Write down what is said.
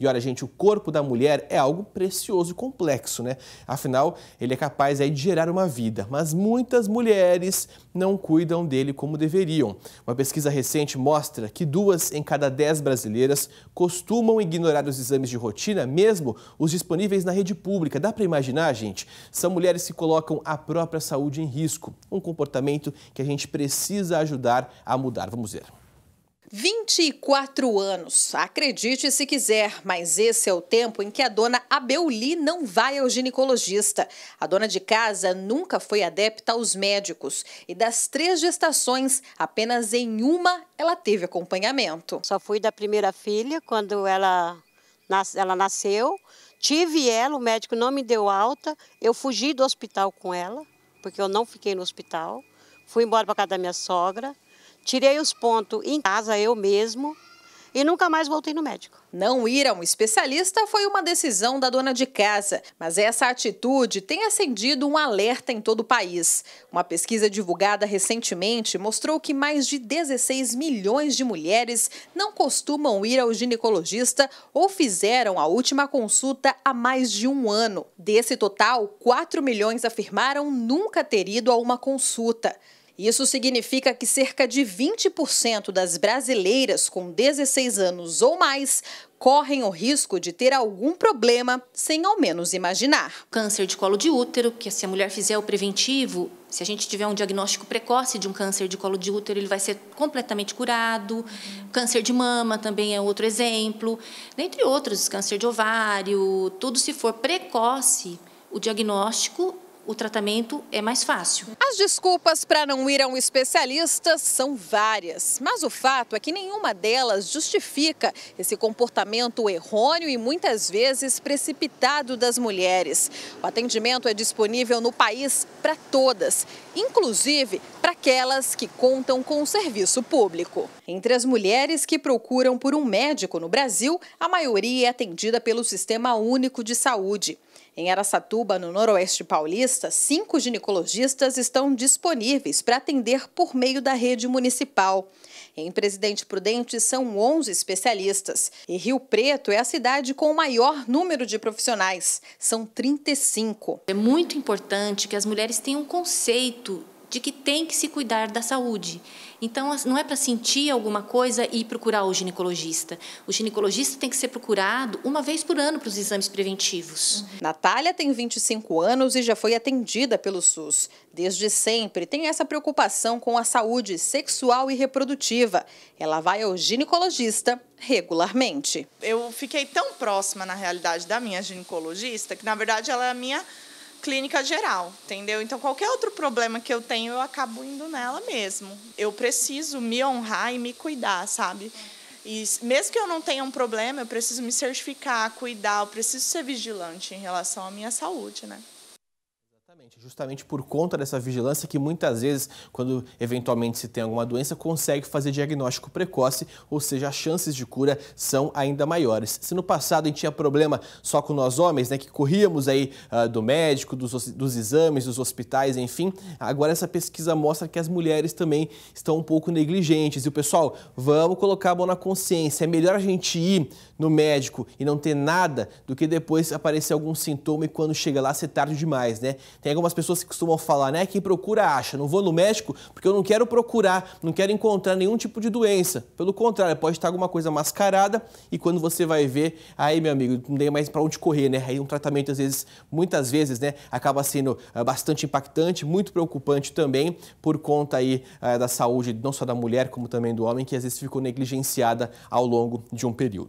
E olha, gente, o corpo da mulher é algo precioso e complexo, né? Afinal, ele é capaz aí de gerar uma vida, mas muitas mulheres não cuidam dele como deveriam. Uma pesquisa recente mostra que duas em cada dez brasileiras costumam ignorar os exames de rotina, mesmo os disponíveis na rede pública. Dá para imaginar, gente? São mulheres que colocam a própria saúde em risco. Um comportamento que a gente precisa ajudar a mudar. Vamos ver. 24 anos. Acredite se quiser, mas esse é o tempo em que a dona Abeuli não vai ao ginecologista. A dona de casa nunca foi adepta aos médicos e das três gestações, apenas em uma ela teve acompanhamento. Só fui da primeira filha quando ela, nas ela nasceu. Tive ela, o médico não me deu alta. Eu fugi do hospital com ela, porque eu não fiquei no hospital. Fui embora para casa da minha sogra. Tirei os pontos em casa eu mesmo e nunca mais voltei no médico. Não ir a um especialista foi uma decisão da dona de casa, mas essa atitude tem acendido um alerta em todo o país. Uma pesquisa divulgada recentemente mostrou que mais de 16 milhões de mulheres não costumam ir ao ginecologista ou fizeram a última consulta há mais de um ano. Desse total, 4 milhões afirmaram nunca ter ido a uma consulta. Isso significa que cerca de 20% das brasileiras com 16 anos ou mais correm o risco de ter algum problema sem ao menos imaginar. Câncer de colo de útero, que se a mulher fizer o preventivo, se a gente tiver um diagnóstico precoce de um câncer de colo de útero, ele vai ser completamente curado. Câncer de mama também é outro exemplo, entre outros, câncer de ovário, tudo se for precoce, o diagnóstico o tratamento é mais fácil. As desculpas para não ir a um especialista são várias, mas o fato é que nenhuma delas justifica esse comportamento errôneo e muitas vezes precipitado das mulheres. O atendimento é disponível no país para todas, inclusive para aquelas que contam com o serviço público. Entre as mulheres que procuram por um médico no Brasil, a maioria é atendida pelo Sistema Único de Saúde. Em Aracatuba, no Noroeste Paulista, sexta, cinco ginecologistas estão disponíveis para atender por meio da rede municipal. Em Presidente Prudente são 11 especialistas e Rio Preto é a cidade com o maior número de profissionais, são 35. É muito importante que as mulheres tenham um conceito de que tem que se cuidar da saúde. Então, não é para sentir alguma coisa e procurar o ginecologista. O ginecologista tem que ser procurado uma vez por ano para os exames preventivos. Uhum. Natália tem 25 anos e já foi atendida pelo SUS. Desde sempre tem essa preocupação com a saúde sexual e reprodutiva. Ela vai ao ginecologista regularmente. Eu fiquei tão próxima, na realidade, da minha ginecologista que, na verdade, ela é a minha clínica geral, entendeu? Então, qualquer outro problema que eu tenho, eu acabo indo nela mesmo. Eu preciso me honrar e me cuidar, sabe? E mesmo que eu não tenha um problema, eu preciso me certificar, cuidar, eu preciso ser vigilante em relação à minha saúde, né? Justamente por conta dessa vigilância que muitas vezes, quando eventualmente se tem alguma doença, consegue fazer diagnóstico precoce, ou seja, as chances de cura são ainda maiores. Se no passado a gente tinha problema só com nós homens, né, que corríamos aí uh, do médico, dos, dos exames, dos hospitais, enfim, agora essa pesquisa mostra que as mulheres também estão um pouco negligentes. E o pessoal, vamos colocar a mão na consciência, é melhor a gente ir no médico e não ter nada do que depois aparecer algum sintoma e quando chega lá ser tarde demais, né? Tem tem algumas pessoas que costumam falar, né? Quem procura acha. Não vou no médico porque eu não quero procurar, não quero encontrar nenhum tipo de doença. Pelo contrário, pode estar alguma coisa mascarada e quando você vai ver, aí, meu amigo, não tem mais para onde correr, né? Aí um tratamento, às vezes, muitas vezes, né, acaba sendo ah, bastante impactante, muito preocupante também, por conta aí ah, da saúde, não só da mulher, como também do homem, que às vezes ficou negligenciada ao longo de um período.